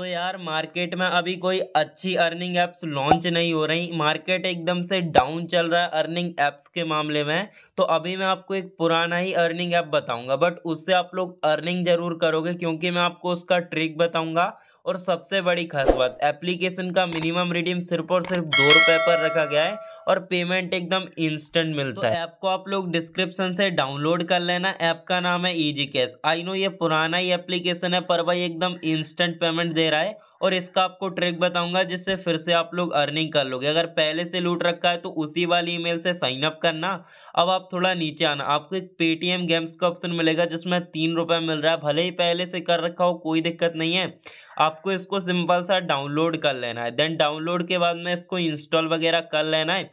तो यार मार्केट में अभी कोई अच्छी अर्निंग एप्स लॉन्च नहीं हो रही मार्केट एकदम से डाउन चल रहा है अर्निंग एप्स के मामले में तो अभी मैं आपको एक पुराना ही अर्निंग ऐप बताऊंगा बट उससे आप लोग अर्निंग ज़रूर करोगे क्योंकि मैं आपको उसका ट्रिक बताऊंगा और सबसे बड़ी खास बात एप्लीकेशन का मिनिमम रिडीम सिर्फ और सिर्फ दो रुपये पर रखा गया है और पेमेंट एकदम इंस्टेंट मिलता तो है ऐप को आप लोग डिस्क्रिप्शन से डाउनलोड कर लेना ऐप का नाम है ईजी कैश आई नो ये पुराना ही एप्लीकेशन है पर भाई एकदम इंस्टेंट पेमेंट दे रहा है और इसका आपको ट्रिक बताऊंगा जिससे फिर से आप लोग अर्निंग कर लोगे अगर पहले से लूट रखा है तो उसी वाली ईमेल से साइन अप करना अब आप थोड़ा नीचे आना आपको एक पेटीएम गेम्स का ऑप्शन मिलेगा जिसमें तीन रुपये मिल रहा है भले ही पहले से कर रखा हो कोई दिक्कत नहीं है आपको इसको सिंपल सा डाउनलोड कर लेना है देन डाउनलोड के बाद में इसको इंस्टॉल वगैरह कर लेना है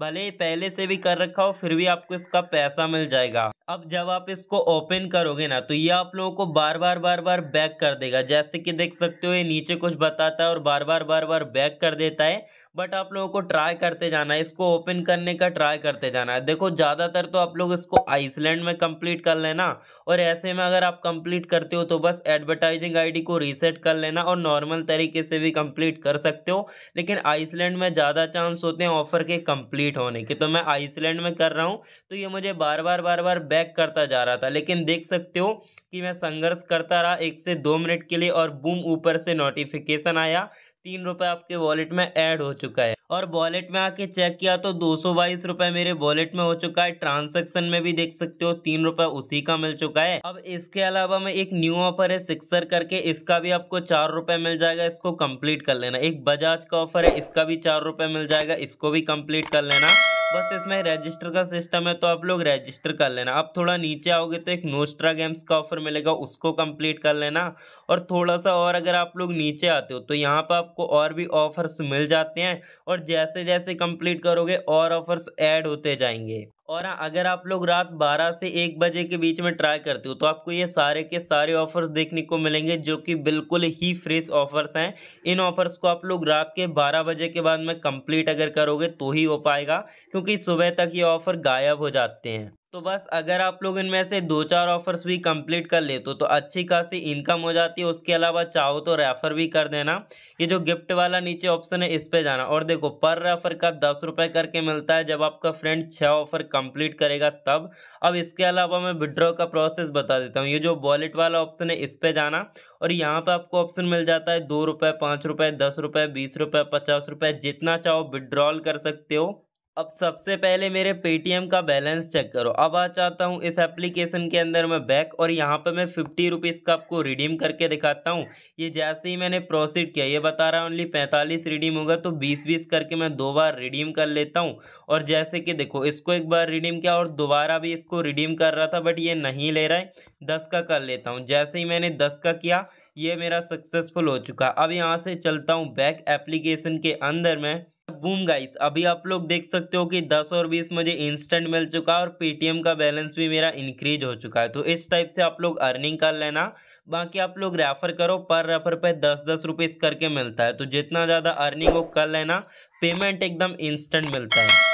भले ही पहले से भी कर रखा हो फिर भी आपको इसका पैसा मिल जाएगा अब जब आप इसको ओपन करोगे ना तो ये आप लोगों को बार बार बार बार बैक कर देगा जैसे कि देख सकते हो ये नीचे कुछ बताता है और बार बार बार बार बैक कर देता है बट आप लोगों को ट्राई करते जाना है इसको ओपन करने का ट्राई करते जाना है देखो ज़्यादातर तो आप लोग इसको आइसलैंड में कंप्लीट कर लेना और ऐसे में अगर आप कंप्लीट करते हो तो बस एडवर्टाइजिंग आईडी को रीसेट कर लेना और नॉर्मल तरीके से भी कंप्लीट कर सकते हो लेकिन आइसलैंड में ज़्यादा चांस होते हैं ऑफर के कम्प्लीट कंप्लीट होने की तो मैं आइसलैंड में कर रहा हूँ तो ये मुझे बार बार बार बार बैक करता जा रहा था लेकिन देख सकते हो कि मैं संघर्ष करता रहा एक से दो मिनट के लिए और बूम ऊपर से नोटिफिकेशन आया तीन रुपये आपके वॉलेट में ऐड हो चुका है और वॉलेट में आके चेक किया तो दो सौ बाईस रुपए मेरे वॉलेट में हो चुका है ट्रांजेक्शन में भी देख सकते हो तीन रुपए उसी का मिल चुका है अब इसके अलावा में एक न्यू ऑफर है सिक्सर करके इसका भी आपको चार रुपए मिल जाएगा इसको कंप्लीट कर लेना एक बजाज का ऑफर है इसका भी चार रुपए मिल जाएगा इसको भी कंप्लीट कर लेना बस इसमें रजिस्टर का सिस्टम है तो आप लोग रजिस्टर कर लेना आप थोड़ा नीचे आओगे तो एक नोस्ट्रा गेम्स का ऑफर मिलेगा उसको कंप्लीट कर लेना और थोड़ा सा और अगर आप लोग नीचे आते हो तो यहाँ पर आपको और भी ऑफर्स मिल जाते हैं और जैसे जैसे कंप्लीट करोगे और ऑफर्स ऐड होते जाएंगे और अगर आप लोग रात 12 से 1 बजे के बीच में ट्राई करते हो तो आपको ये सारे के सारे ऑफ़र्स देखने को मिलेंगे जो कि बिल्कुल ही फ्रेश ऑफ़र्स हैं इन ऑफ़र्स को आप लोग रात के 12 बजे के बाद में कंप्लीट अगर करोगे तो ही हो पाएगा क्योंकि सुबह तक ये ऑफ़र गायब हो जाते हैं तो बस अगर आप लोग इनमें से दो चार ऑफर्स भी कंप्लीट कर लेते हो तो अच्छी खासी इनकम हो जाती है उसके अलावा चाहो तो रेफ़र भी कर देना ये जो गिफ्ट वाला नीचे ऑप्शन है इस पे जाना और देखो पर रेफ़र का दस रुपये करके मिलता है जब आपका फ्रेंड छः ऑफ़र कंप्लीट करेगा तब अब इसके अलावा मैं विड्रॉ का प्रोसेस बता देता हूँ ये जो वॉलेट वाला ऑप्शन है इस पर जाना और यहाँ पर आपको ऑप्शन मिल जाता है दो रुपये पाँच रुपये दस रुपये बीस रुपये पचास रुपये जितना चाहो विड्रॉल कर सकते हो अब सबसे पहले मेरे पेटीएम का बैलेंस चेक करो अब आ चाहता हूँ इस एप्लीकेशन के अंदर मैं बैक और यहाँ पे मैं फिफ्टी रुपीज़ का आपको रिडीम करके दिखाता हूँ ये जैसे ही मैंने प्रोसीड किया ये बता रहा है ओनली पैंतालीस रिडीम होगा तो बीस बीस करके मैं दो बार रिडीम कर लेता हूँ और जैसे कि देखो इसको एक बार रिडीम किया और दोबारा भी इसको रिडीम कर रहा था बट ये नहीं ले रहा है दस का कर लेता हूँ जैसे ही मैंने दस का किया ये मेरा सक्सेसफुल हो चुका अब यहाँ से चलता हूँ बैक एप्लीकेशन के अंदर मैं बूम गाइस अभी आप लोग देख सकते हो कि 10 और 20 मुझे इंस्टेंट मिल चुका है और पेटीएम का बैलेंस भी मेरा इंक्रीज हो चुका है तो इस टाइप से आप लोग अर्निंग कर लेना बाकी आप लोग रेफर करो पर रेफर पे दस दस रुपये इस करके मिलता है तो जितना ज़्यादा अर्निंग हो कर लेना पेमेंट एकदम इंस्टेंट मिलता है